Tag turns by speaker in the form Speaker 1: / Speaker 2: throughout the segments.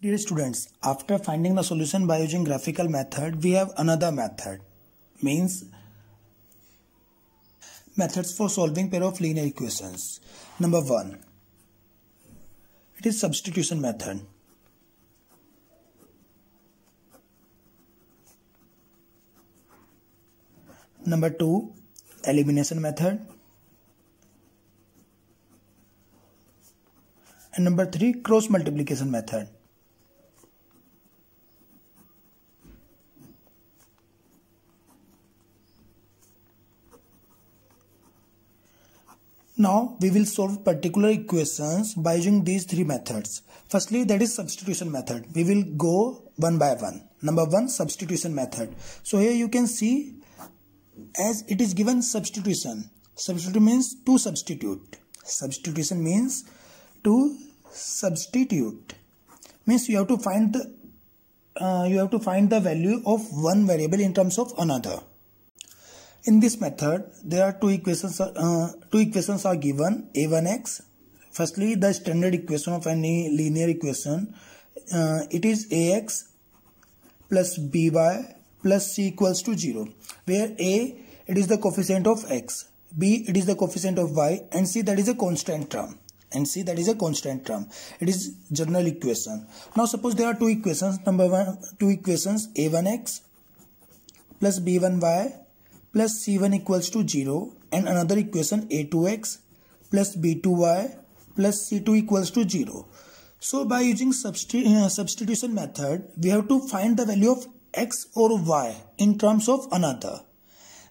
Speaker 1: Dear students, after finding the solution by using graphical method, we have another method, means methods for solving pair of linear equations. Number one, It is substitution method. Number two, Elimination method. And number three, Cross multiplication method. now we will solve particular equations by using these three methods. Firstly that is substitution method. We will go one by one. Number one substitution method. So here you can see as it is given substitution. Substitute means to substitute. Substitution means to substitute. Means you have to find the uh, you have to find the value of one variable in terms of another in this method, there are two equations, uh, two equations are given, a1x. Firstly, the standard equation of any linear equation. Uh, it is ax plus by plus c equals to 0, where a, it is the coefficient of x, b, it is the coefficient of y, and c, that is a constant term and c that is a constant term it is general equation now suppose there are two equations number one two equations a1x plus b1y plus c1 equals to 0 and another equation a2x plus b2y plus c2 equals to 0. So by using substitu uh, substitution method, we have to find the value of x or y in terms of another.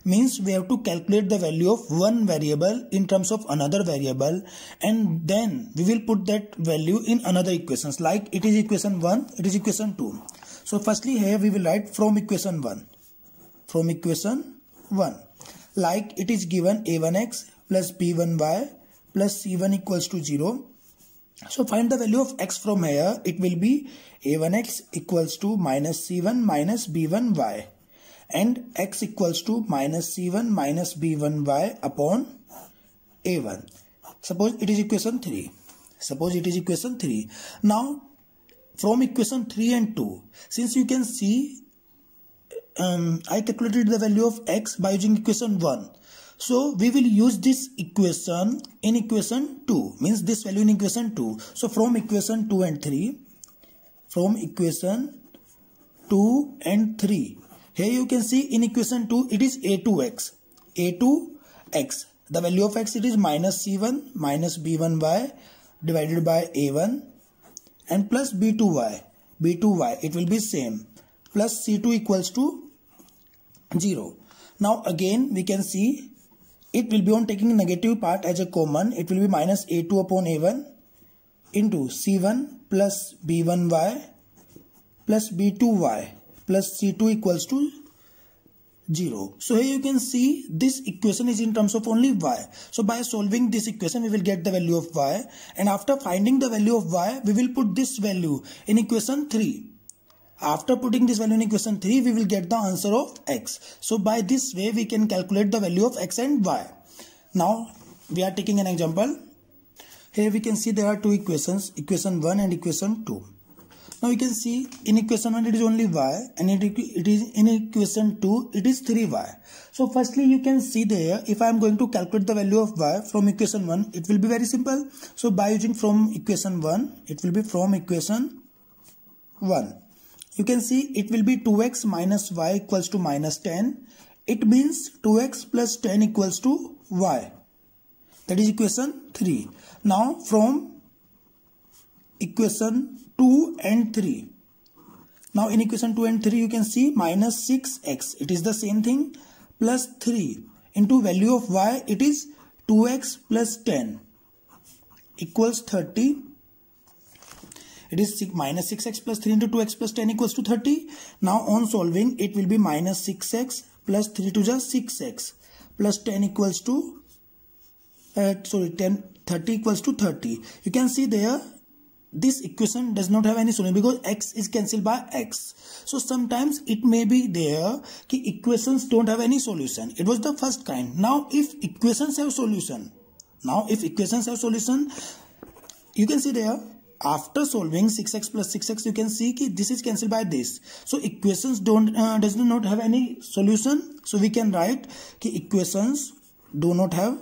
Speaker 1: Means we have to calculate the value of one variable in terms of another variable and then we will put that value in another equations like it is equation 1, it is equation 2. So firstly here we will write from equation 1. From equation 1. Like it is given a1x plus b1y plus c1 equals to 0. So find the value of x from here. It will be a1x equals to minus c1 minus b1y and x equals to minus c1 minus b1y upon a1. Suppose it is equation 3. Suppose it is equation 3. Now from equation 3 and 2, since you can see um, I calculated the value of x by using equation 1. So we will use this equation in equation 2 means this value in equation 2. So from equation 2 and 3 from equation 2 and 3 here you can see in equation 2 it is a2x a2x the value of x it is minus c1 minus b1y divided by a1 and plus b2y b2y it will be same plus c2 equals to 0. Now again we can see it will be on taking negative part as a common it will be minus a2 upon a1 into c1 plus b1y plus b2y plus c2 equals to 0. So here you can see this equation is in terms of only y. So by solving this equation we will get the value of y and after finding the value of y we will put this value in equation 3. After putting this value in equation 3, we will get the answer of x. So by this way, we can calculate the value of x and y. Now, we are taking an example. Here we can see there are two equations, equation 1 and equation 2. Now we can see in equation 1 it is only y and it is in equation 2 it is 3y. So firstly you can see there if I am going to calculate the value of y from equation 1 it will be very simple. So by using from equation 1 it will be from equation 1 you can see it will be 2x minus y equals to minus 10. It means 2x plus 10 equals to y. That is equation 3. Now from equation 2 and 3. Now in equation 2 and 3 you can see minus 6x. It is the same thing plus 3 into value of y it is 2x plus 10 equals 30 it is 6, minus 6x plus 3 into 2x plus 10 equals to 30. Now on solving, it will be minus 6x plus 3 to just 6x plus 10 equals to, uh, sorry, 10, 30 equals to 30. You can see there, this equation does not have any solution because x is cancelled by x. So sometimes it may be there that equations don't have any solution. It was the first kind. Now if equations have solution, now if equations have solution, you can see there after solving 6x plus 6x you can see ki this is cancelled by this so equations don't uh, does not have any solution so we can write ki equations do not have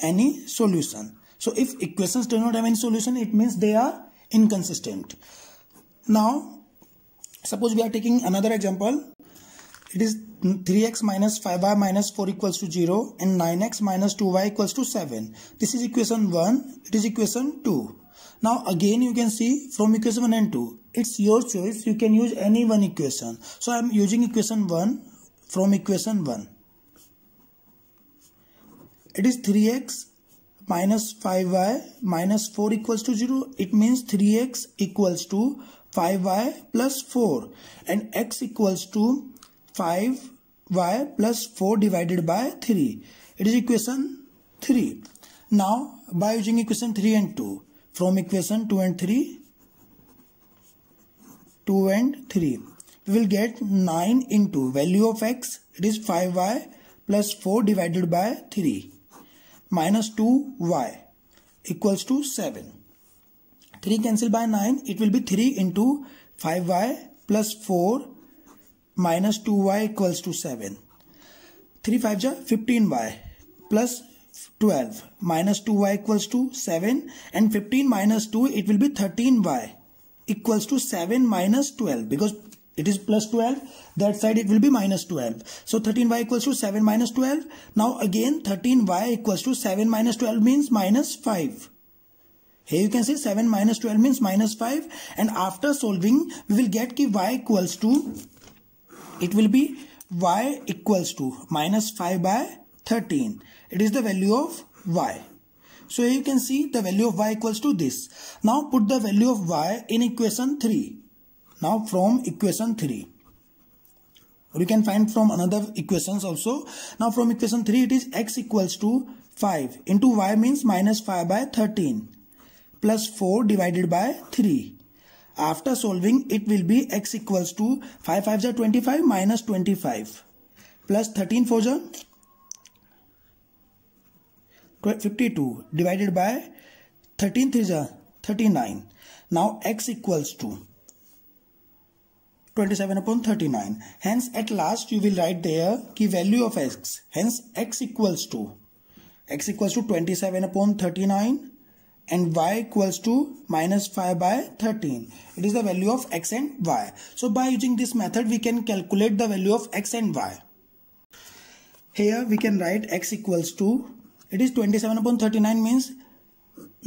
Speaker 1: any solution so if equations do not have any solution it means they are inconsistent now suppose we are taking another example it is 3x minus 5y minus 4 equals to 0 and 9x minus 2y equals to 7. This is equation 1, it is equation 2. Now again you can see from equation 1 and 2, it's your choice, you can use any one equation. So I am using equation 1 from equation 1. It is 3x minus 5y minus 4 equals to 0. It means 3x equals to 5y plus 4 and x equals to 5y plus 4 divided by 3. It is equation 3. Now, by using equation 3 and 2, from equation 2 and 3, 2 and 3, we will get 9 into value of x, it is 5y plus 4 divided by 3 minus 2y equals to 7. 3 cancel by 9, it will be 3 into 5y plus 4 minus 2y equals to 7. 3 5 are 15y plus 12 minus 2y equals to 7 and 15 minus 2 it will be 13y equals to 7 minus 12 because it is plus 12 that side it will be minus 12 so 13y equals to 7 minus 12 now again 13y equals to 7 minus 12 means minus 5 here you can say 7 minus 12 means minus 5 and after solving we will get ki y equals to it will be y equals to minus 5 by 13. It is the value of y. So you can see the value of y equals to this. Now put the value of y in equation 3. Now from equation 3. Or you can find from another equations also. Now from equation 3 it is x equals to 5 into y means minus 5 by 13 plus 4 divided by 3 after solving, it will be x equals to 5 5 are 25 minus 25 plus 13 4 52 divided by 13 3 39. Now x equals to 27 upon 39. Hence at last you will write there key value of x. Hence x equals to x equals to 27 upon 39 and y equals to minus 5 by 13 it is the value of x and y so by using this method we can calculate the value of x and y here we can write x equals to it is 27 upon 39 means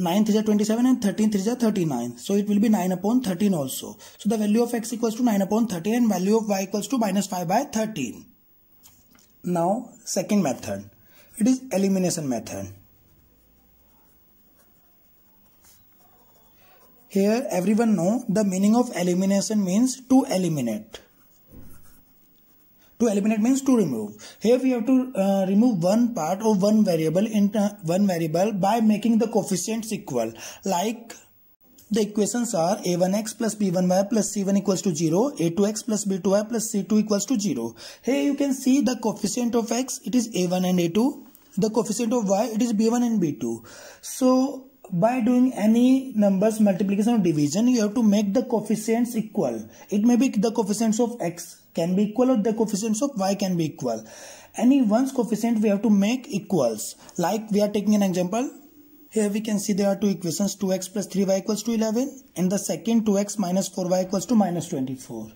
Speaker 1: 9 3 27 and 13 3 39 so it will be 9 upon 13 also so the value of x equals to 9 upon 13 and value of y equals to minus 5 by 13 now second method it is elimination method Here everyone know the meaning of elimination means to eliminate. To eliminate means to remove. Here we have to uh, remove one part or one variable in uh, one variable by making the coefficients equal. Like the equations are a1x plus b1y plus c1 equals to 0, a2x plus b2y plus c2 equals to 0. Here you can see the coefficient of x, it is a1 and a2. The coefficient of y, it is b1 and b2. So by doing any numbers multiplication or division you have to make the coefficients equal it may be the coefficients of x can be equal or the coefficients of y can be equal any one's coefficient we have to make equals like we are taking an example here we can see there are two equations 2x plus 3y equals to 11 and the second 2x minus 4y equals to minus 24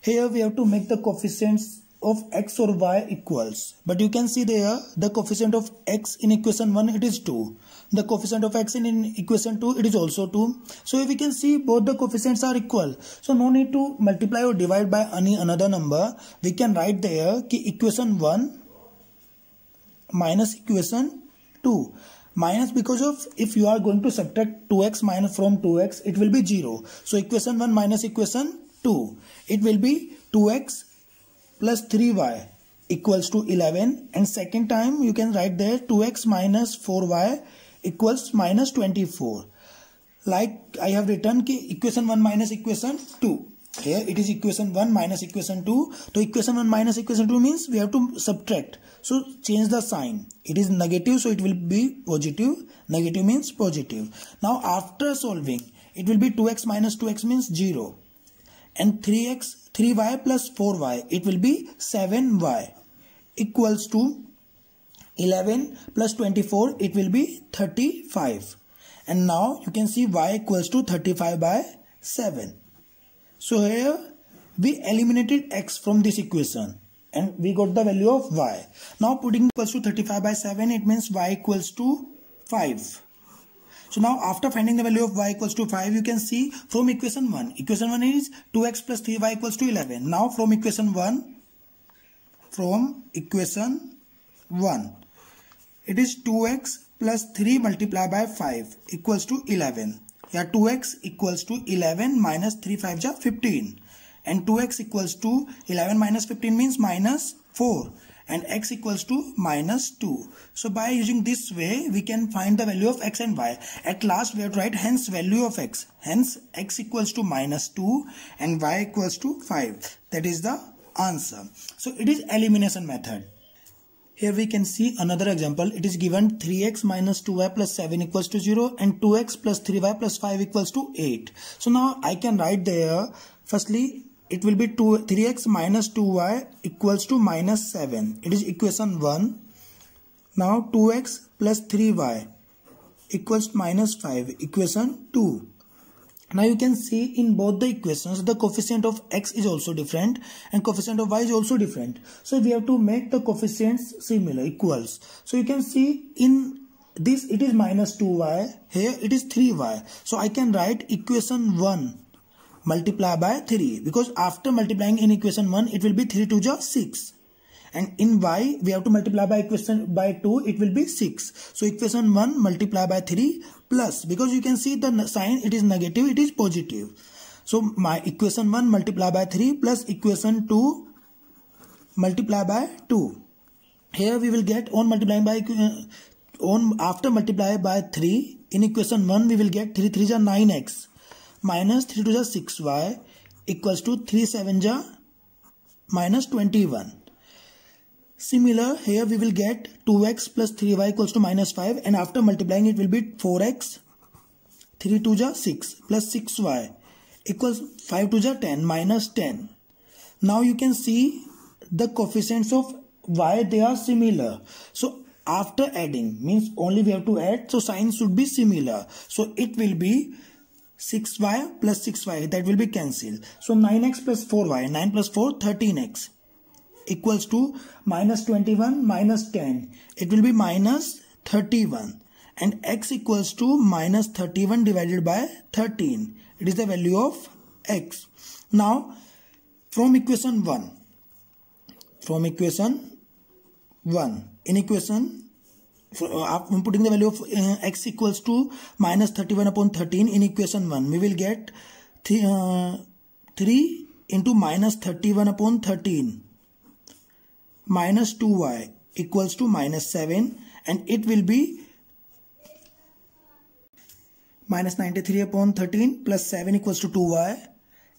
Speaker 1: here we have to make the coefficients of x or y equals. But you can see there the coefficient of x in equation 1 it is 2. The coefficient of x in, in equation 2 it is also 2. So we can see both the coefficients are equal. So no need to multiply or divide by any another number. We can write there ki equation 1 minus equation 2 minus because of if you are going to subtract 2x minus from 2x it will be 0 so equation 1 minus equation 2 it will be 2x plus 3y equals to 11 and second time you can write there 2x minus 4y equals minus 24 like I have written ki equation 1 minus equation 2 here it is equation 1 minus equation 2 so equation 1 minus equation 2 means we have to subtract so change the sign it is negative so it will be positive negative means positive now after solving it will be 2x minus 2x means 0 and 3x 3y plus 4y it will be 7y equals to 11 plus 24 it will be 35 and now you can see y equals to 35 by 7 so here we eliminated x from this equation and we got the value of y now putting equals to 35 by 7 it means y equals to 5 so now after finding the value of y equals to 5, you can see from equation 1. Equation 1 is 2x plus 3y equals to 11. Now from equation 1, from equation 1, it is 2x plus 3 multiplied by 5 equals to 11. Here 2x equals to 11 minus 3 5 is 15. And 2x equals to 11 minus 15 means minus 4 and x equals to minus 2. So by using this way, we can find the value of x and y. At last, we have to write hence value of x. Hence, x equals to minus 2 and y equals to 5. That is the answer. So it is elimination method. Here we can see another example. It is given 3x minus 2y plus 7 equals to 0 and 2x plus 3y plus 5 equals to 8. So now I can write there firstly it will be 2 3x minus 2y equals to minus 7 it is equation 1 now 2x plus 3y equals 5 equation 2 now you can see in both the equations the coefficient of x is also different and coefficient of y is also different so we have to make the coefficients similar equals so you can see in this it is minus 2y here it is 3y so i can write equation 1 multiply by 3 because after multiplying in equation 1 it will be 3 to the 6 and in y we have to multiply by equation by 2 it will be 6 so equation 1 multiply by 3 plus because you can see the sign it is negative it is positive so my equation 1 multiply by 3 plus equation 2 multiply by 2 here we will get on multiplying by uh, on after multiply by 3 in equation 1 we will get 3 3 is 9x minus 3 to the 6y equals to 3 7 ja minus 21. Similar here we will get 2x plus 3y equals to minus 5 and after multiplying it will be 4x 3 to the 6 plus 6y equals 5 to the 10 minus 10. Now you can see the coefficients of y they are similar. So after adding means only we have to add so sign should be similar. So it will be 6y plus 6y that will be cancelled. So 9x plus 4y 9 plus 4 13x equals to minus 21 minus 10 it will be minus 31 and x equals to minus 31 divided by 13 it is the value of x. Now from equation 1 from equation 1 in equation आप putting the value of x equals to minus thirty one upon thirteen in equation one we will get three into minus thirty one upon thirteen minus two y equals to minus seven and it will be minus ninety three upon thirteen plus seven equals to two y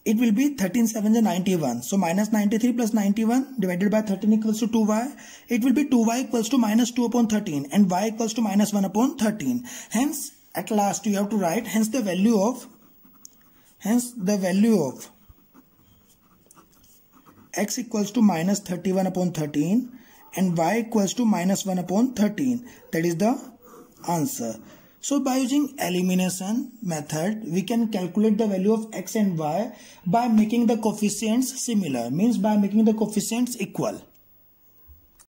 Speaker 1: it will be 13 7 is 91 so minus 93 plus 91 divided by 13 equals to 2y it will be 2y equals to minus 2 upon 13 and y equals to minus 1 upon 13 hence at last you have to write hence the value of hence the value of x equals to minus 31 upon 13 and y equals to minus 1 upon 13 that is the answer so by using elimination method, we can calculate the value of x and y by making the coefficients similar, means by making the coefficients equal.